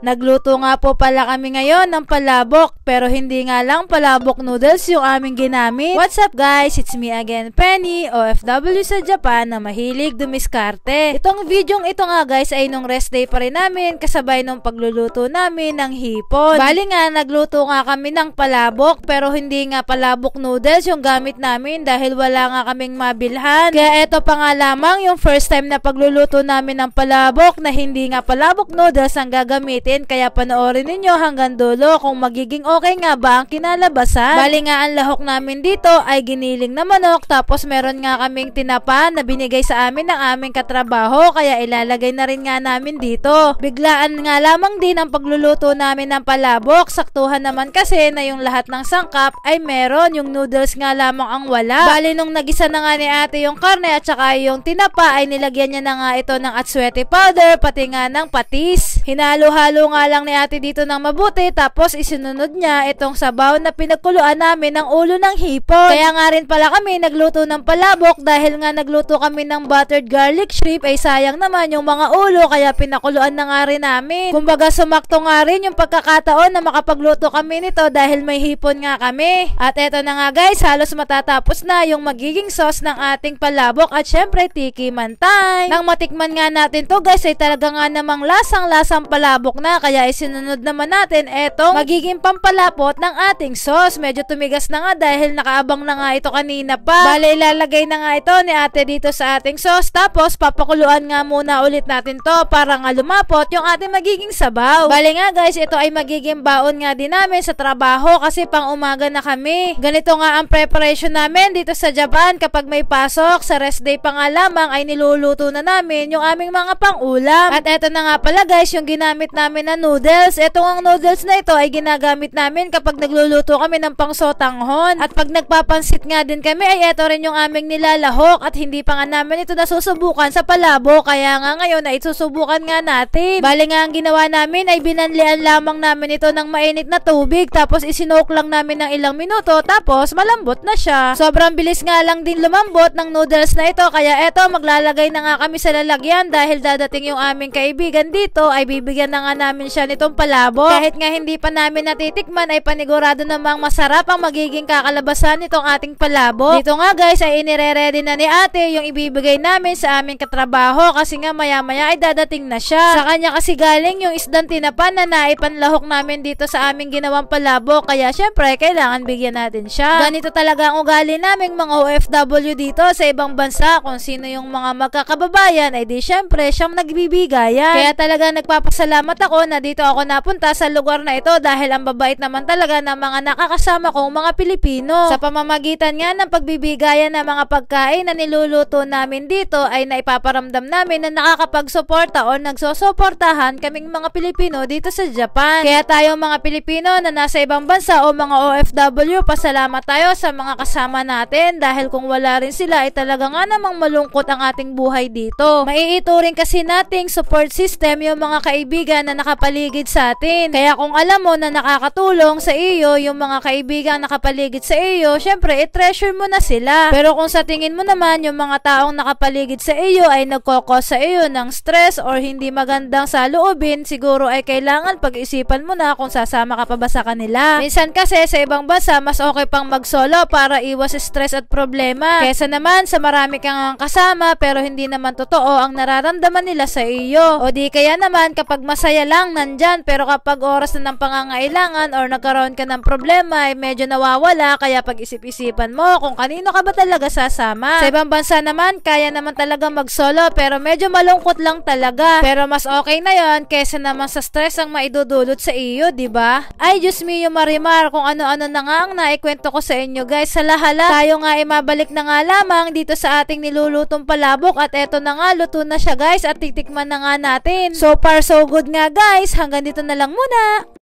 Nagluto nga po pala kami ngayon ng palabok pero hindi nga lang palabok noodles yung aming ginamit. What's up guys? It's me again Penny, OFW sa Japan na mahilig dumiskarte. Itong video ito nga guys ay nung rest day pa rin namin kasabay nung pagluluto namin ng hipon. Bali nga nagluto nga kami ng palabok pero hindi nga palabok noodles yung gamit namin dahil wala nga kaming mabilhan. Kaya ito pa nga lamang yung first time na pagluluto namin ng palabok na hindi nga palabok noodles ang gagamit ulitin kaya panoorin ninyo hanggang dulo kung magiging okay nga ba ang kinalabasan. Bali nga ang lahok namin dito ay giniling na manok tapos meron nga kaming tinapa na binigay sa amin ng aming katrabaho kaya ilalagay na rin nga namin dito. Biglaan nga lamang din ang pagluluto namin ng palabok. Saktuhan naman kasi na yung lahat ng sangkap ay meron. Yung noodles nga lamang ang wala. Bali nung nagisa na nga ni ate yung karne at saka yung tinapa ay nilagyan niya na nga ito ng atswete powder pati nga ng patis. Hinalo-halo Hinalo nga lang ni ate dito ng mabuti tapos isinunod niya itong sabaw na pinagkuluan namin ng ulo ng hipon. Kaya nga rin pala kami nagluto ng palabok dahil nga nagluto kami ng buttered garlic shrimp ay sayang naman yung mga ulo kaya pinakuluan na nga rin namin. Kumbaga sumakto nga rin yung pagkakataon na makapagluto kami nito dahil may hipon nga kami. At eto na nga guys, halos matatapos na yung magiging sauce ng ating palabok at syempre tiki mantay. Nang matikman nga natin to guys ay talaga nga namang lasang-lasang palabok na kaya isinunod naman natin etong magiging pampalapot ng ating sauce. Medyo tumigas na nga dahil nakaabang na nga ito kanina pa. Bale ilalagay na nga ito ni ate dito sa ating sauce tapos papakuluan nga muna ulit natin to para nga lumapot yung ating magiging sabaw. Bale nga guys ito ay magiging baon nga din namin sa trabaho kasi pang umaga na kami. Ganito nga ang preparation namin dito sa Japan kapag may pasok sa rest day pa nga lamang ay niluluto na namin yung aming mga pangulam. At eto na nga pala guys yung ginamit namin namin na noodles. Itong ang noodles na ito ay ginagamit namin kapag nagluluto kami ng pangsotanghon. At pag nagpapansit nga din kami ay ito rin yung aming nilalahok at hindi pa nga namin ito nasusubukan sa palabo. Kaya nga ngayon ay susubukan nga natin. Bale nga ang ginawa namin ay binanlian lamang namin ito ng mainit na tubig tapos isinook lang namin ng ilang minuto tapos malambot na siya. Sobrang bilis nga lang din lumambot ng noodles na ito kaya ito maglalagay na nga kami sa lalagyan dahil dadating yung aming kaibigan dito ay bibigyan na nga namin siya nitong palabo. Kahit nga hindi pa namin natitikman ay panigurado namang masarap ang magiging kakalabasan nitong ating palabo. Dito nga guys ay inire-ready na ni ate yung ibibigay namin sa aming katrabaho kasi nga maya-maya ay dadating na siya. Sa kanya kasi galing yung isdang tinapan na naipanlahok namin dito sa aming ginawang palabo kaya syempre kailangan bigyan natin siya. Ganito talaga ang ugali naming mga OFW dito sa ibang bansa kung sino yung mga magkakababayan ay di syempre siyang nagbibigayan. Kaya talaga nagpapasalamat ako na dito ako napunta sa lugar na ito dahil ang babait naman talaga ng mga nakakasama kong mga Pilipino. Sa pamamagitan nga ng pagbibigayan ng mga pagkain na niluluto namin dito ay naipaparamdam namin na nakakapagsuporta o nagsosuportahan kaming mga Pilipino dito sa Japan. Kaya tayo mga Pilipino na nasa ibang bansa o mga OFW, pasalamat tayo sa mga kasama natin dahil kung wala rin sila ay talaga nga namang malungkot ang ating buhay dito. Maiituring kasi nating support system yung mga kaibigan na na nakapaligid sa atin. Kaya kung alam mo na nakakatulong sa iyo yung mga kaibigan nakapaligid sa iyo, syempre i-treasure mo na sila. Pero kung sa tingin mo naman yung mga taong nakapaligid sa iyo ay nagkokos sa iyo ng stress or hindi magandang sa loobin, siguro ay kailangan pag-isipan mo na kung sasama ka pa ba sa kanila. Minsan kasi sa ibang bansa, mas okay pang mag-solo para iwas stress at problema. Kesa naman sa marami kang kasama pero hindi naman totoo ang nararamdaman nila sa iyo. O di kaya naman kapag masaya lang nandyan pero kapag oras na ng pangangailangan or nagkaroon ka ng problema ay eh, medyo nawawala kaya pag isip-isipan mo kung kanino ka ba talaga sasama. Sa ibang bansa naman, kaya naman talaga mag-solo pero medyo malungkot lang talaga. Pero mas okay na yon kaysa naman sa stress ang maidudulot sa iyo, di ba? Ay, Diyos mio Marimar, kung ano-ano na nga ang naikwento ko sa inyo guys. Sa lahala, tayo nga ay mabalik na nga lamang dito sa ating nilulutong palabok at eto na nga, luto na siya guys at titikman na nga natin. So far so good nga guys, hanggang dito na lang muna.